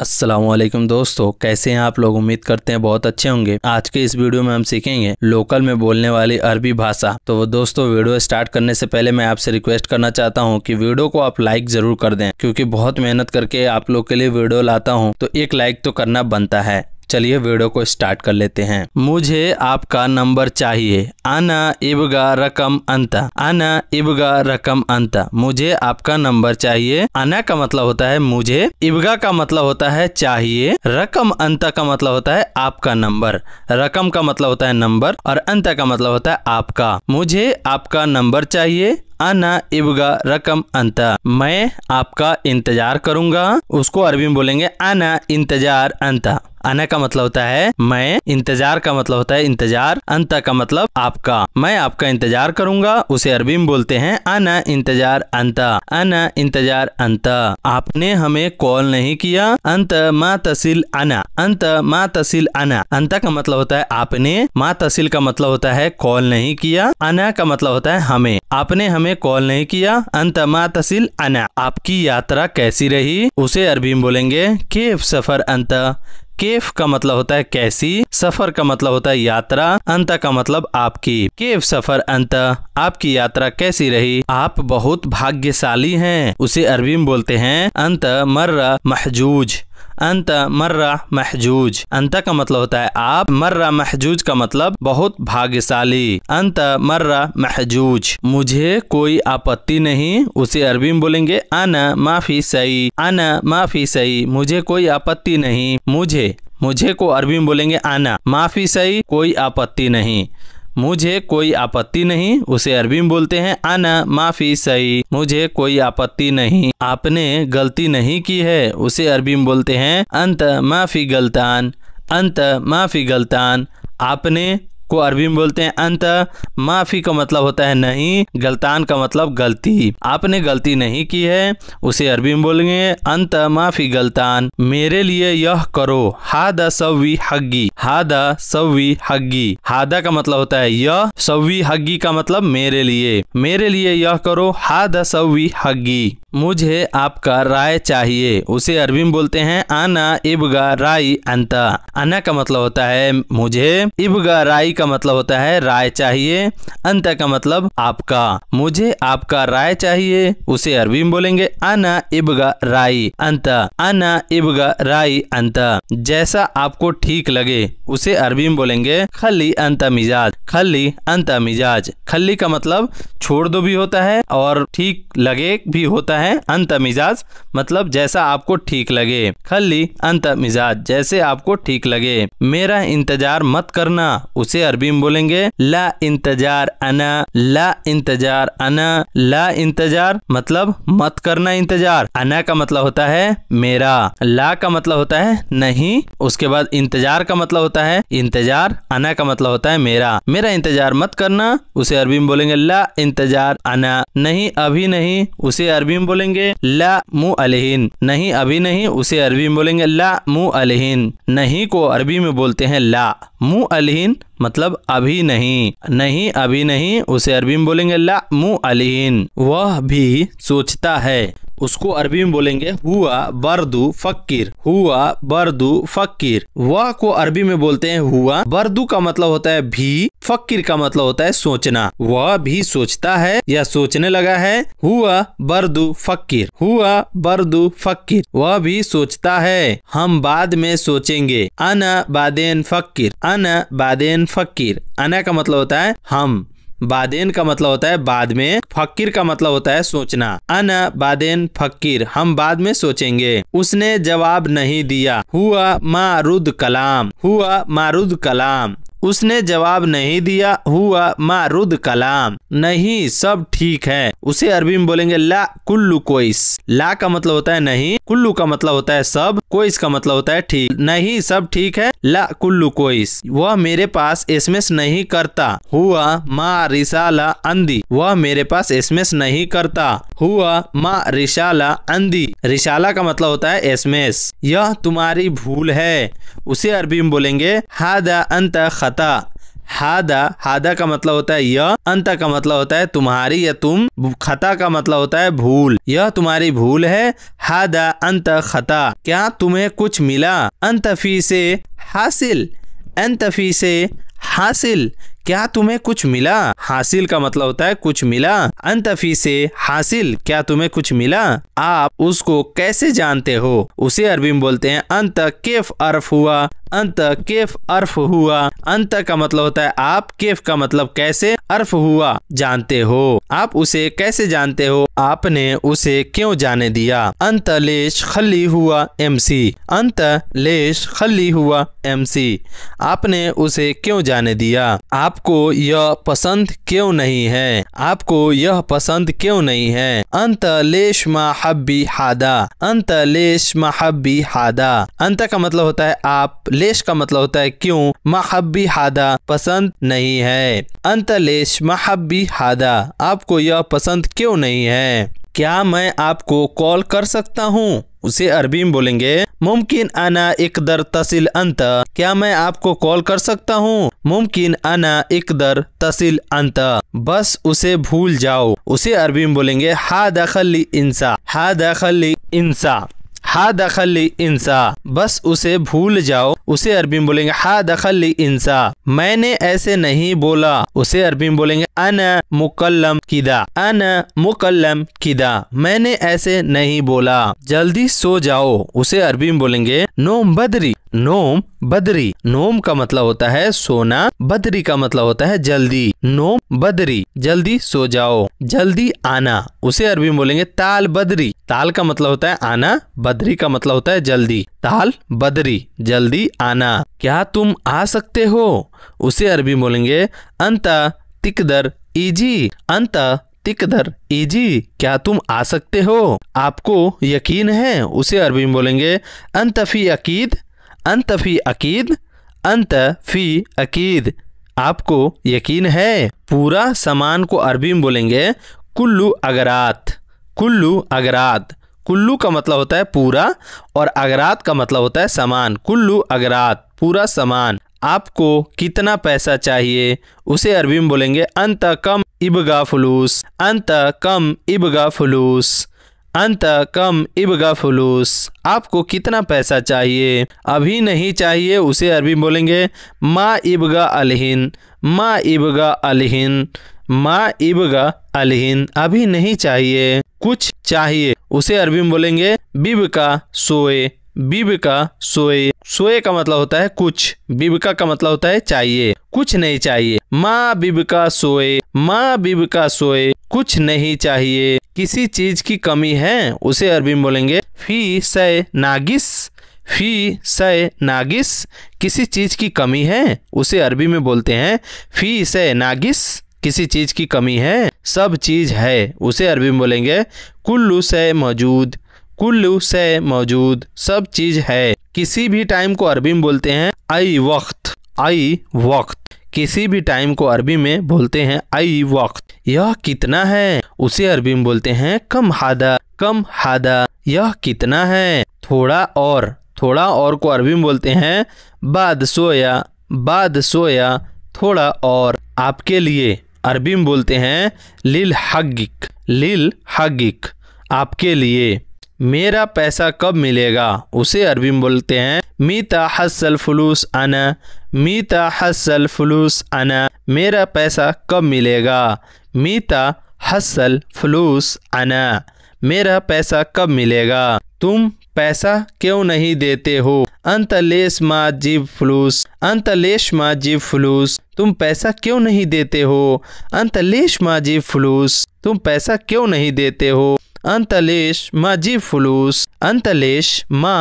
असलम दोस्तों कैसे हैं आप लोग उम्मीद करते हैं बहुत अच्छे होंगे आज के इस वीडियो में हम सीखेंगे लोकल में बोलने वाली अरबी भाषा तो वो दोस्तों वीडियो स्टार्ट करने से पहले मैं आपसे रिक्वेस्ट करना चाहता हूं कि वीडियो को आप लाइक जरूर कर दें क्योंकि बहुत मेहनत करके आप लोग के लिए वीडियो लाता हूं तो एक लाइक तो करना बनता है चलिए वीडियो को स्टार्ट कर लेते हैं मुझे आपका नंबर चाहिए आना इबगा रकम अंता आना इबगा रकम अंता मुझे आपका नंबर चाहिए आना का मतलब होता है मुझे इबगा का मतलब होता है चाहिए रकम अंता का मतलब होता है आपका नंबर रकम का मतलब होता है नंबर और अंता का मतलब होता है आपका मुझे आपका नंबर चाहिए आना इबगा रकम अंता मैं आपका इंतजार करूंगा उसको अरबी में बोलेंगे आना इंतजार अंता अना का मतलब होता है मैं इंतजार का मतलब होता है इंतजार अंत का मतलब आपका मैं आपका इंतजार करूंगा उसे अरबी में बोलते हैं अना इंतजार अंत अना इंतजार अंत आपने हमें कॉल नहीं किया अंत मा तहसील अना अंत मा तहसील अना अंत का मतलब होता है आपने मा तहसील का मतलब होता है कॉल नहीं किया अना का मतलब होता है हमें आपने हमें कॉल नहीं किया अंत मा तहसील अना आपकी यात्रा कैसी रही उसे अरबी में बोलेंगे केफ सफर अंत केफ का मतलब होता है कैसी सफर का मतलब होता है यात्रा अंत का मतलब आपकी केफ सफर अंत आपकी यात्रा कैसी रही आप बहुत भाग्यशाली हैं उसे अरबी में बोलते हैं अंत मर्र महजूज अंत मर्रा महजूज अंत का मतलब होता है आप मर्रा महजूज का मतलब बहुत भाग्यशाली अंत मर्रा महजूज मुझे कोई आपत्ति नहीं उसे अरबी में बोलेंगे आना माफी सही आना माफी सही मुझे कोई आपत्ति नहीं मुझे मुझे को अरबी में बोलेंगे आना माफी सही कोई आपत्ति नहीं मुझे कोई आपत्ति नहीं उसे अरबी में बोलते हैं आना माफी सही मुझे कोई आपत्ति नहीं आपने गलती नहीं की है उसे अरबी में बोलते हैं अंत माफी गलतान अंत माफी गलतान आपने को अरबी में बोलते हैं अंत माफी का मतलब होता है नहीं गलतान का मतलब गलती आपने गलती नहीं की है उसे अरबी में बोलेंगे अंत माफी गलतान मेरे लिए यह करो हादा सवी हग्गी हादा सवी हग्गी हादा का मतलब होता है यह सवी हग्गी का मतलब मेरे लिए मेरे लिए यह करो हादा सवी हग्गी मुझे आपका राय चाहिए उसे अरबी में बोलते हैं आना इबगा राय अंता आना का मतलब होता है मुझे इबगा राय का मतलब होता है राय चाहिए अंत का मतलब आपका मुझे आपका राय चाहिए उसे अरबी में बोलेंगे अना इबगा राई अंत अना इबगा राई अंत जैसा आपको ठीक लगे उसे अरबी में बोलेंगे खली अंत मिजाज खली अंत मिजाज खली का मतलब छोड़ दो भी होता है और ठीक लगे भी होता है अंत मिजाज मतलब जैसा आपको ठीक लगे खली अंत मिजाज जैसे आपको ठीक लगे मेरा इंतजार मत करना उसे अरबी में बोलेंगे ला इंतजार अना ला इंतजार अना ला इंतजार मतलब मत करना इंतजार अना का मतलब होता है मेरा ला का मतलब होता है नहीं उसके बाद इंतजार का मतलब होता है इंतजार अना का मतलब होता है मेरा मेरा इंतजार मत करना उसे अरबी में बोलेंगे ला इंतजार अना नहीं अभी नहीं उसे अरबी में बोलेंगे ला मु अलहिन नहीं अभी नहीं उसे अरबी में बोलेंगे ला मु अलहिन नहीं को अरबी में बोलते हैं ला मु अलहिन मतलब अभी नहीं नहीं अभी नहीं उसे अरबी में बोलेंगे ला मुन वह भी सोचता है उसको अरबी में बोलेंगे हुआ बर्दू फकीर हुआ बर्दू फकीर वह को अरबी में बोलते हैं हुआ बर्दू का मतलब होता है भी फकीर का मतलब होता है सोचना वह भी सोचता है या सोचने लगा है हुआ बर्दू फकीर हुआ बर्दू फकीर वह भी सोचता है हम बाद में सोचेंगे अना बादेन फकीर अना बादेन फकीर अना का मतलब होता है हम बादेन का मतलब होता है बाद में फकीर का मतलब होता है सोचना अन बादेन फकीर हम बाद में सोचेंगे उसने जवाब नहीं दिया हुआ मारुद कलाम हुआ मारुद कलाम उसने जवाब नहीं दिया हुआ मारुद कलाम नहीं सब ठीक है उसे अरबी में बोलेंगे ला कुल्लू कोइस ला का मतलब होता है नहीं कुल्लू का मतलब होता है सब कोइस का मतलब होता है ठीक नहीं सब ठीक है ला कुल्लू कोइस वह मेरे पास एसएमएस नहीं करता हुआ मा रिसाला अंदी वह मेरे पास एसएमएस नहीं करता हुआ मा रिसाला अंदी रिसाला का मतलब होता है एसएमएस यह तुम्हारी भूल है उसे अरबी में बोलेंगे हादा अंत खता हादा हादा का मतलब होता है यह अंत का मतलब होता है तुम्हारी या तुम खता का मतलब होता है भूल यह तुम्हारी भूल है हादा अंत खता क्या तुम्हें कुछ मिला फी से हासिल अंतफी से हासिल क्या तुम्हें कुछ मिला हासिल का मतलब होता है कुछ मिला अंतफी से हासिल क्या तुम्हें कुछ मिला आप उसको कैसे जानते हो उसे अरबी में बोलते हैं अंत केफ अर्फ हुआ अंत केफ अर्फ हुआ अंत का मतलब होता है आप केफ का मतलब कैसे अर्फ हुआ जानते हो आप उसे कैसे जानते हो आपने उसे क्यों जाने दिया अंत लेश खली हुआ एमसी अंत लेश खली हुआ सी आपने उसे क्यों जाने दिया आपको यह पसंद क्यों नहीं है आपको यह पसंद क्यों नहीं है अंत लेश महबी हादा अंत लेश महबी हादा अंत का मतलब होता है आप लेश का मतलब होता है क्यों महबी हादा पसंद नहीं है अंत लेश महबी हादा आपको यह पसंद क्यों नहीं है क्या मैं आपको कॉल कर सकता हूँ उसे अरबी में बोलेंगे मुमकिन अना इकदर तहसील अंत क्या मैं आपको कॉल कर सकता हूँ मुमकिन अना इकदर तहसील अंत बस उसे भूल जाओ उसे अरबी में बोलेंगे हा दखली इंसा हा दखली इंसा हा दखल इंसा बस उसे भूल जाओ उसे अरबी में बोलेंगे हा दखल इंसा मैंने ऐसे नहीं बोला उसे अरबी में बोलेंगे अन मुकल्लम किदा अन मुकल्लम किदा मैंने ऐसे नहीं बोला जल्दी सो जाओ उसे अरबी में बोलेंगे नोम बदरी नोम बदरी नोम का मतलब होता है सोना बदरी का मतलब होता है जल्दी नोम बदरी जल्दी सो जाओ जल्दी आना उसे अरबी में बोलेंगे ताल बदरी ताल का मतलब होता है आना बदरी का मतलब होता है जल्दी ताल बदरी जल्दी आना क्या तुम आ सकते हो उसे अरबी में बोलेंगे अंत तिकदर इजी अंत तिकदर इजी क्या तुम आ सकते हो आपको यकीन है उसे अरबी में बोलेंगे अंतफ़ी अकीद अंतफ़ी अकीद अंत फी अकीद आपको यकीन है पूरा सामान को अरबी में बोलेंगे कुल्लू अगरात कुल्लू अगरात कुल्लू का मतलब होता है पूरा और अगरात का मतलब होता है सामान कुल्लू अगरात पूरा सामान आपको कितना पैसा चाहिए उसे अरबी में बोलेंगे अंत कम इबगा फलूस अंत कम इबगा फलूस अंत कम इबगा फलूस आपको कितना पैसा चाहिए अभी नहीं चाहिए उसे अरबी में बोलेंगे मा इबगा अलहिन मा इबगा अलहिन मा इबगा अलहिन अभी नहीं चाहिए कुछ चाहिए उसे अरबी में बोलेंगे बिब का सोए बीबिका सोए सोए का मतलब होता है कुछ बीबिका का मतलब होता है चाहिए कुछ नहीं चाहिए माँ बीबिका सोए माँ बीबिका सोए कुछ नहीं चाहिए किसी चीज की कमी है उसे अरबी में बोलेंगे फी सय नागिस फी सय नागिस किसी चीज की कमी है उसे अरबी में बोलते हैं फी सय नागिस किसी चीज की कमी है सब चीज है उसे अरबी में बोलेंगे कुल्लू से मौजूद कुल्लू से मौजूद सब चीज है किसी भी टाइम को अरबी में बोलते हैं आई वक्त आई वक्त किसी भी टाइम को अरबी में बोलते हैं आई वक्त यह कितना है उसे अरबी में बोलते हैं कम हादा कम हादा यह कितना है थोड़ा और थोड़ा और को अरबी में बोलते हैं बाद सोया बाद सोया थोड़ा और आपके लिए अरबी में बोलते हैं लिल हगिक लिल हगिक आपके लिए मेरा पैसा कब मिलेगा उसे अरबी में बोलते हैं मीता हसल फलूस अना मीता हसल फलूस अना मेरा पैसा कब मिलेगा मीता हसल फलूस अना मेरा पैसा कब मिलेगा तुम पैसा क्यों नहीं देते हो अंतलेश माजिब फलूस अंतलेश माजिब फलूस तुम पैसा क्यों नहीं देते हो अंतलेश माजिब फलूस तुम पैसा क्यों नहीं देते हो अंतलेश मा जीव फुलूस अंतलेश मा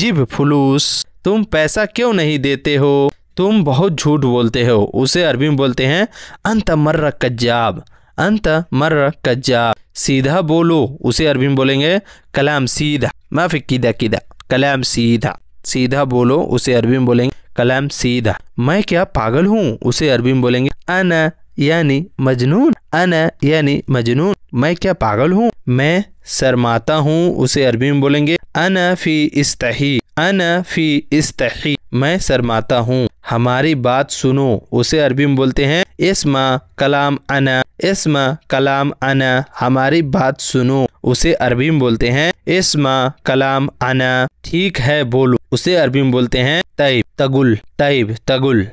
जीव फुलूस तुम पैसा क्यों नहीं देते हो तुम बहुत झूठ बोलते हो उसे अरबी में बोलते हैं अंत मर्र कज्जाब अंत मर्र कज्जाब सीधा बोलो उसे अरबी में बोलेंगे कलाम सीधा माफी किदा किदा कलाम सीधा सीधा बोलो उसे अरबी में बोलेंगे कलाम सीधा मैं क्या पागल हूँ उसे अरबी में बोलेंगे अना यानी मजनून अना यानी मजनून मैं क्या पागल हूँ मैं शर्माता हूँ उसे अरबी में बोलेंगे अना फी इस्तही अना फी इस्तही मैं शर्माता हूँ हमारी बात सुनो उसे अरबी में बोलते हैं इसमा कलाम अना इसमा कलाम अना हमारी बात सुनो उसे अरबी में बोलते हैं इसमा कलाम अना ठीक है बोलो उसे अरबी में बोलते हैं तैब तगुल तैब तगुल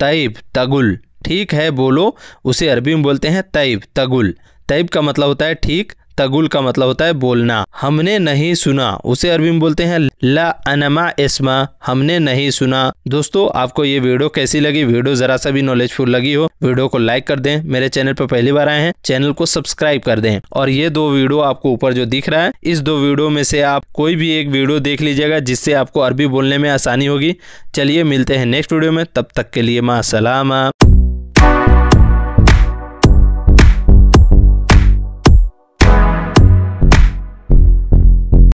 तैब तगुल ठीक है बोलो उसे अरबी में बोलते हैं तैब तगुल तैब का मतलब होता है ठीक तगुल का मतलब होता है बोलना हमने नहीं सुना उसे अरबी में बोलते हैं ला अनमा इसमा हमने नहीं सुना दोस्तों आपको ये वीडियो कैसी लगी वीडियो जरा सा भी नॉलेजफुल लगी हो वीडियो को लाइक कर दें मेरे चैनल पर पहली बार आए हैं चैनल को सब्सक्राइब कर दें और ये दो वीडियो आपको ऊपर जो दिख रहा है इस दो वीडियो में से आप कोई भी एक वीडियो देख लीजिएगा जिससे आपको अरबी बोलने में आसानी होगी चलिए मिलते हैं नेक्स्ट वीडियो में तब तक के लिए माँ सलामा